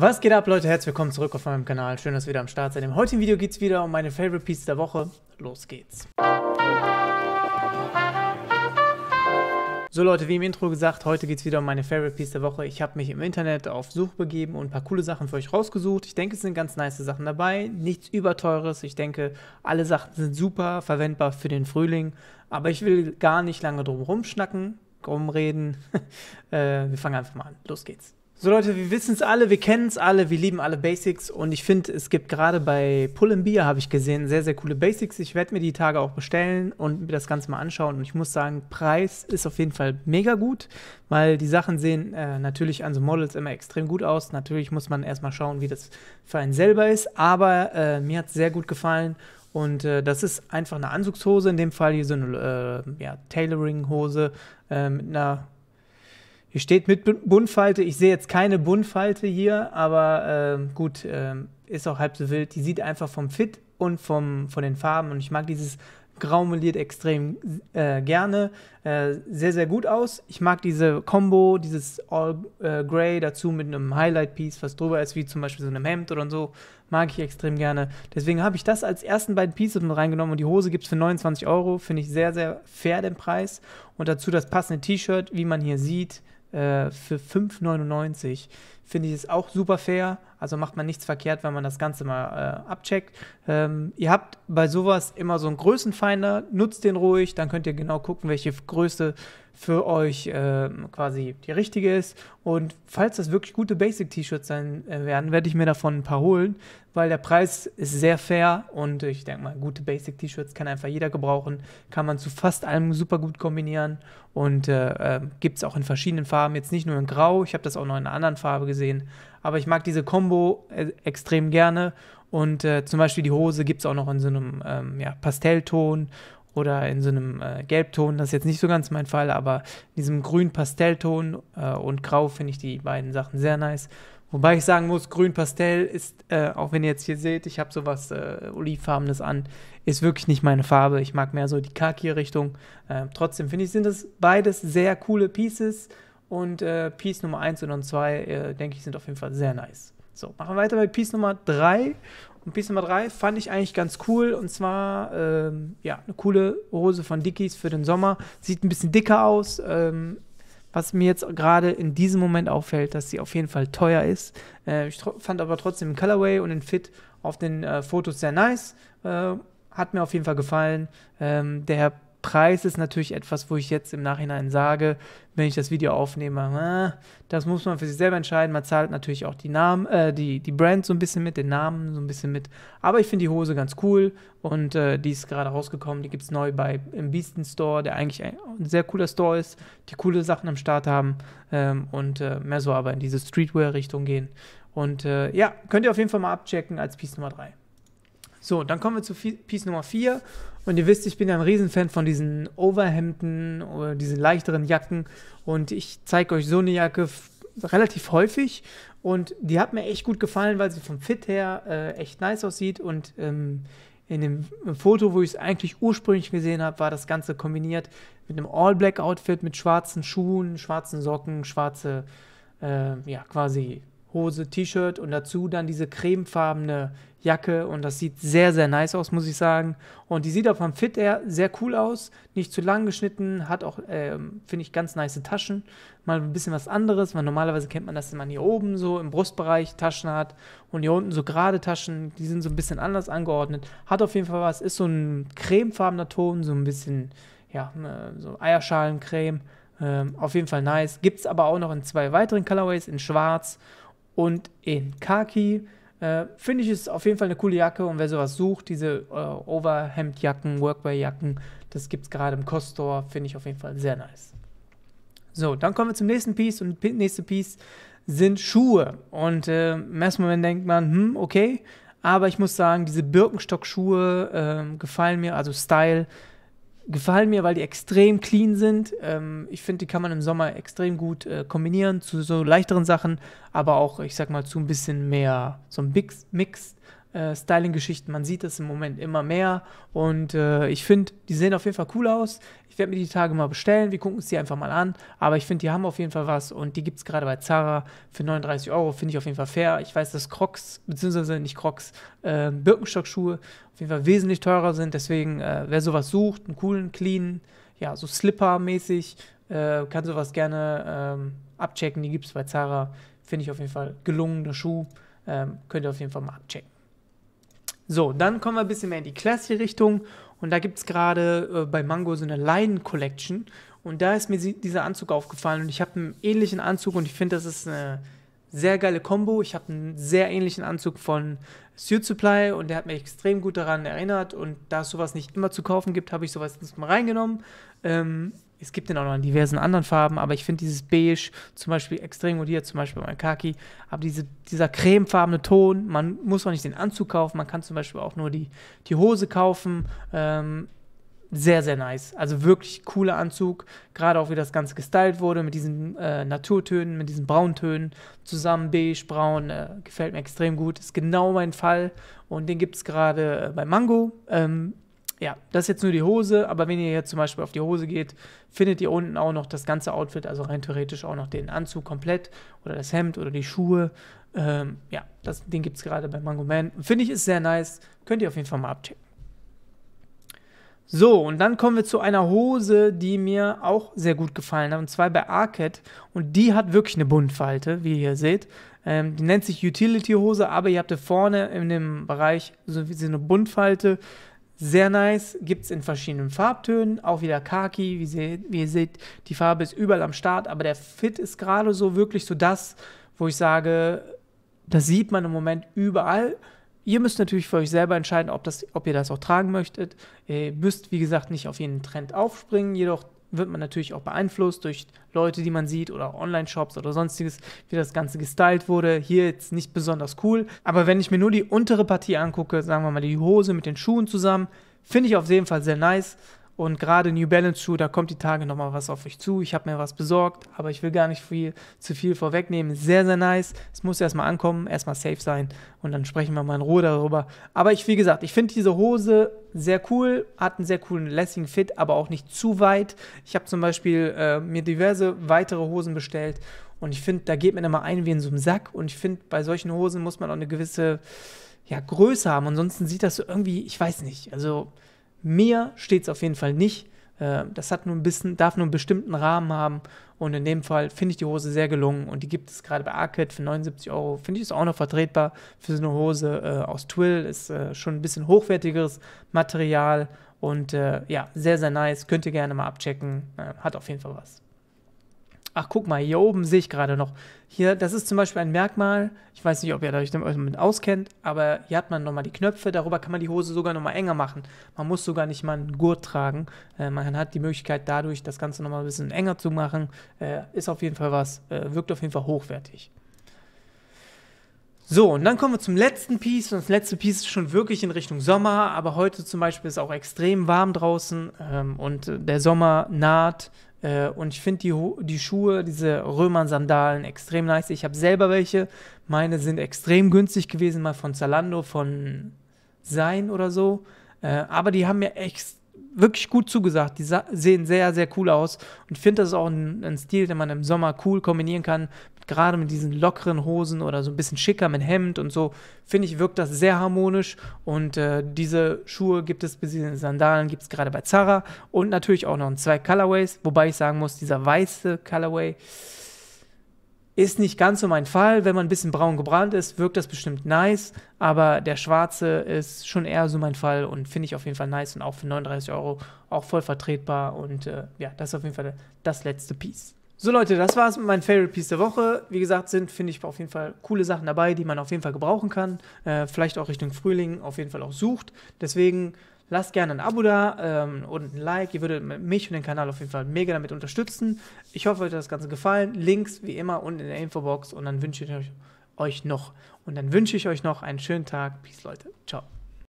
Was geht ab, Leute? Herzlich willkommen zurück auf meinem Kanal. Schön, dass ihr wieder am Start seid. Im heutigen Video geht es wieder um meine Favorite Piece der Woche. Los geht's. So Leute, wie im Intro gesagt, heute geht es wieder um meine Favorite Piece der Woche. Ich habe mich im Internet auf Suche begeben und ein paar coole Sachen für euch rausgesucht. Ich denke, es sind ganz nice Sachen dabei, nichts überteures. Ich denke, alle Sachen sind super verwendbar für den Frühling. Aber ich will gar nicht lange drum rumschnacken, rumreden. äh, wir fangen einfach mal an. Los geht's. So Leute, wir wissen es alle, wir kennen es alle, wir lieben alle Basics und ich finde, es gibt gerade bei Pull Beer, habe ich gesehen, sehr, sehr coole Basics. Ich werde mir die Tage auch bestellen und mir das Ganze mal anschauen und ich muss sagen, Preis ist auf jeden Fall mega gut, weil die Sachen sehen äh, natürlich an so Models immer extrem gut aus. Natürlich muss man erstmal schauen, wie das für einen selber ist, aber äh, mir hat es sehr gut gefallen und äh, das ist einfach eine Anzugshose, in dem Fall hier so eine äh, ja, Tailoring-Hose äh, mit einer hier steht mit Buntfalte. Ich sehe jetzt keine Buntfalte hier, aber äh, gut, äh, ist auch halb so wild. Die sieht einfach vom Fit und vom, von den Farben und ich mag dieses graumeliert extrem äh, gerne. Äh, sehr, sehr gut aus. Ich mag diese Combo, dieses All äh, Grey dazu mit einem Highlight-Piece, was drüber ist, wie zum Beispiel so einem Hemd oder so. Mag ich extrem gerne. Deswegen habe ich das als ersten beiden Pieces mit reingenommen und die Hose gibt es für 29 Euro. Finde ich sehr, sehr fair den Preis. Und dazu das passende T-Shirt, wie man hier sieht äh, für 5,99. Finde ich es auch super fair. Also macht man nichts verkehrt, wenn man das Ganze mal äh, abcheckt. Ähm, ihr habt bei sowas immer so einen Größenfinder, nutzt den ruhig, dann könnt ihr genau gucken, welche Größe für euch äh, quasi die richtige ist. Und falls das wirklich gute Basic-T-Shirts sein äh, werden, werde ich mir davon ein paar holen, weil der Preis ist sehr fair und ich denke mal, gute Basic-T-Shirts kann einfach jeder gebrauchen, kann man zu fast allem super gut kombinieren und äh, äh, gibt es auch in verschiedenen Farben, jetzt nicht nur in Grau, ich habe das auch noch in einer anderen Farbe gesehen, aber ich mag diese Combo äh, extrem gerne und äh, zum Beispiel die Hose gibt es auch noch in so einem ähm, ja, Pastellton oder in so einem äh, Gelbton. Das ist jetzt nicht so ganz mein Fall, aber in diesem grünen Pastellton äh, und Grau finde ich die beiden Sachen sehr nice. Wobei ich sagen muss, grün Pastell ist, äh, auch wenn ihr jetzt hier seht, ich habe sowas äh, olivfarbenes an, ist wirklich nicht meine Farbe. Ich mag mehr so die Khaki-Richtung. Äh, trotzdem finde ich, sind das beides sehr coole Pieces. Und äh, Piece Nummer 1 und 2, äh, denke ich, sind auf jeden Fall sehr nice. So, machen wir weiter bei Piece Nummer 3. Und Piece Nummer 3 fand ich eigentlich ganz cool. Und zwar, ähm, ja, eine coole Hose von Dickies für den Sommer. Sieht ein bisschen dicker aus, ähm, was mir jetzt gerade in diesem Moment auffällt, dass sie auf jeden Fall teuer ist. Äh, ich fand aber trotzdem den Colorway und den Fit auf den äh, Fotos sehr nice. Äh, hat mir auf jeden Fall gefallen. Ähm, der Preis ist natürlich etwas, wo ich jetzt im Nachhinein sage, wenn ich das Video aufnehme, äh, das muss man für sich selber entscheiden. Man zahlt natürlich auch die Namen, äh, die, die Brand so ein bisschen mit, den Namen so ein bisschen mit. Aber ich finde die Hose ganz cool und äh, die ist gerade rausgekommen. Die gibt es neu bei im Beasten Store, der eigentlich ein, sehr cooler Store ist, die coole Sachen am Start haben ähm, und äh, mehr so aber in diese Streetwear-Richtung gehen. Und äh, ja, könnt ihr auf jeden Fall mal abchecken als Piece Nummer 3. So, dann kommen wir zu Piece Nummer 4. Und ihr wisst, ich bin ja ein Riesenfan von diesen Overhemden oder diesen leichteren Jacken. Und ich zeige euch so eine Jacke relativ häufig. Und die hat mir echt gut gefallen, weil sie vom Fit her äh, echt nice aussieht. Und ähm, in dem Foto, wo ich es eigentlich ursprünglich gesehen habe, war das Ganze kombiniert mit einem All-Black-Outfit, mit schwarzen Schuhen, schwarzen Socken, schwarze, äh, ja, quasi Hose, T-Shirt und dazu dann diese cremefarbene Jacke und das sieht sehr, sehr nice aus, muss ich sagen. Und die sieht auch vom Fit her sehr cool aus, nicht zu lang geschnitten, hat auch, äh, finde ich, ganz nice Taschen. Mal ein bisschen was anderes, weil normalerweise kennt man das, wenn man hier oben so im Brustbereich Taschen hat und hier unten so gerade Taschen, die sind so ein bisschen anders angeordnet. Hat auf jeden Fall was, ist so ein cremefarbener Ton, so ein bisschen, ja, ne, so Eierschalencreme. Ähm, auf jeden Fall nice. Gibt es aber auch noch in zwei weiteren Colorways, in schwarz und in Khaki. Äh, Finde ich es auf jeden Fall eine coole Jacke und wer sowas sucht, diese äh, Overhemd-Jacken, Workwear-Jacken, das gibt es gerade im Costor. Finde ich auf jeden Fall sehr nice. So, dann kommen wir zum nächsten Piece und nächste Piece sind Schuhe. Und äh, im ersten Moment denkt man, hm, okay, aber ich muss sagen, diese Birkenstock-Schuhe äh, gefallen mir, also Style gefallen mir, weil die extrem clean sind. Ähm, ich finde, die kann man im Sommer extrem gut äh, kombinieren zu so leichteren Sachen, aber auch, ich sag mal, zu ein bisschen mehr so ein Mix, Mix äh, Styling-Geschichten. Man sieht das im Moment immer mehr und äh, ich finde, die sehen auf jeden Fall cool aus. Ich werde mir die Tage mal bestellen, wir gucken uns die einfach mal an, aber ich finde, die haben auf jeden Fall was und die gibt es gerade bei Zara für 39 Euro, finde ich auf jeden Fall fair. Ich weiß, dass Crocs, beziehungsweise nicht Crocs, äh, Birkenstock-Schuhe auf jeden Fall wesentlich teurer sind, deswegen, äh, wer sowas sucht, einen coolen, cleanen, ja, so Slipper-mäßig, äh, kann sowas gerne ähm, abchecken, die gibt es bei Zara, finde ich auf jeden Fall gelungener Schuh, ähm, könnt ihr auf jeden Fall mal abchecken. So, dann kommen wir ein bisschen mehr in die klassische Richtung. Und da gibt es gerade äh, bei Mango so eine Leinen Collection. Und da ist mir dieser Anzug aufgefallen. Und ich habe einen ähnlichen Anzug und ich finde, das ist eine sehr geile Combo. Ich habe einen sehr ähnlichen Anzug von Suit Supply und der hat mich extrem gut daran erinnert. Und da es sowas nicht immer zu kaufen gibt, habe ich sowas mal reingenommen. Ähm, es gibt den auch noch in diversen anderen Farben, aber ich finde dieses Beige zum Beispiel extrem gut hier, zum Beispiel mein Kaki. Aber diese, dieser cremefarbene Ton, man muss auch nicht den Anzug kaufen, man kann zum Beispiel auch nur die, die Hose kaufen. Ähm, sehr, sehr nice. Also wirklich cooler Anzug. Gerade auch wie das Ganze gestylt wurde mit diesen äh, Naturtönen, mit diesen Brauntönen zusammen, beige, braun, äh, gefällt mir extrem gut. Ist genau mein Fall. Und den gibt es gerade äh, bei Mango. Ähm, ja, das ist jetzt nur die Hose, aber wenn ihr jetzt zum Beispiel auf die Hose geht, findet ihr unten auch noch das ganze Outfit, also rein theoretisch auch noch den Anzug komplett oder das Hemd oder die Schuhe. Ähm, ja, das, den gibt es gerade bei Mango Man. Finde ich ist sehr nice. Könnt ihr auf jeden Fall mal abchecken. So, und dann kommen wir zu einer Hose, die mir auch sehr gut gefallen hat, und zwar bei Arket. Und die hat wirklich eine Buntfalte, wie ihr hier seht. Ähm, die nennt sich Utility-Hose, aber ihr habt hier vorne in dem Bereich so wie so eine Buntfalte. Sehr nice, gibt es in verschiedenen Farbtönen, auch wieder Khaki, wie, se wie ihr seht, die Farbe ist überall am Start, aber der Fit ist gerade so wirklich so das, wo ich sage, das sieht man im Moment überall. Ihr müsst natürlich für euch selber entscheiden, ob, das, ob ihr das auch tragen möchtet. Ihr müsst, wie gesagt, nicht auf jeden Trend aufspringen, jedoch wird man natürlich auch beeinflusst durch Leute, die man sieht oder Online-Shops oder sonstiges, wie das Ganze gestylt wurde. Hier jetzt nicht besonders cool. Aber wenn ich mir nur die untere Partie angucke, sagen wir mal die Hose mit den Schuhen zusammen, finde ich auf jeden Fall sehr nice. Und gerade New Balance Schuh, da kommt die Tage nochmal was auf euch zu. Ich habe mir was besorgt, aber ich will gar nicht viel, zu viel vorwegnehmen. Sehr, sehr nice. Es muss erstmal ankommen, erstmal safe sein und dann sprechen wir mal in Ruhe darüber. Aber ich, wie gesagt, ich finde diese Hose sehr cool, hat einen sehr coolen Lessing Fit, aber auch nicht zu weit. Ich habe zum Beispiel äh, mir diverse weitere Hosen bestellt und ich finde, da geht man immer ein wie in so einem Sack und ich finde, bei solchen Hosen muss man auch eine gewisse ja, Größe haben. Ansonsten sieht das so irgendwie, ich weiß nicht, also mir steht es auf jeden Fall nicht. Äh, das hat nur ein bisschen, darf nur einen bestimmten Rahmen haben. Und in dem Fall finde ich die Hose sehr gelungen. Und die gibt es gerade bei Arcade für 79 Euro. Finde ich es auch noch vertretbar für so eine Hose äh, aus Twill. Ist äh, schon ein bisschen hochwertigeres Material. Und äh, ja, sehr, sehr nice. Könnt ihr gerne mal abchecken. Äh, hat auf jeden Fall was ach guck mal, hier oben sehe ich gerade noch. Hier, das ist zum Beispiel ein Merkmal, ich weiß nicht, ob ihr euch damit auskennt, aber hier hat man nochmal die Knöpfe, darüber kann man die Hose sogar nochmal enger machen. Man muss sogar nicht mal einen Gurt tragen. Äh, man hat die Möglichkeit dadurch, das Ganze nochmal ein bisschen enger zu machen. Äh, ist auf jeden Fall was, äh, wirkt auf jeden Fall hochwertig. So, und dann kommen wir zum letzten Piece. Und das letzte Piece ist schon wirklich in Richtung Sommer, aber heute zum Beispiel ist auch extrem warm draußen ähm, und äh, der Sommer naht. Äh, und ich finde die, die Schuhe, diese Römern-Sandalen extrem nice. Ich habe selber welche. Meine sind extrem günstig gewesen, mal von Zalando, von Sein oder so. Äh, aber die haben mir echt wirklich gut zugesagt. Die sehen sehr, sehr cool aus. Und ich finde, das ist auch ein, ein, Stil, den man im Sommer cool kombinieren kann. Gerade mit diesen lockeren Hosen oder so ein bisschen schicker mit Hemd und so. Finde ich, wirkt das sehr harmonisch. Und äh, diese Schuhe gibt es, diese Sandalen gibt es gerade bei Zara. Und natürlich auch noch in zwei Colorways. Wobei ich sagen muss, dieser weiße Colorway ist nicht ganz so mein Fall. Wenn man ein bisschen braun gebrannt ist, wirkt das bestimmt nice. Aber der schwarze ist schon eher so mein Fall und finde ich auf jeden Fall nice und auch für 39 Euro auch voll vertretbar. Und äh, ja, das ist auf jeden Fall das letzte Piece. So Leute, das war es mit meinem Favorite Piece der Woche. Wie gesagt, sind, finde ich, auf jeden Fall coole Sachen dabei, die man auf jeden Fall gebrauchen kann. Äh, vielleicht auch Richtung Frühling auf jeden Fall auch sucht. Deswegen Lasst gerne ein Abo da ähm, und ein Like. Ihr würdet mich und den Kanal auf jeden Fall mega damit unterstützen. Ich hoffe, euch hat das Ganze gefallen. Links wie immer unten in der Infobox. Und dann wünsche ich euch, euch noch. Und dann wünsche ich euch noch einen schönen Tag. Peace, Leute. Ciao.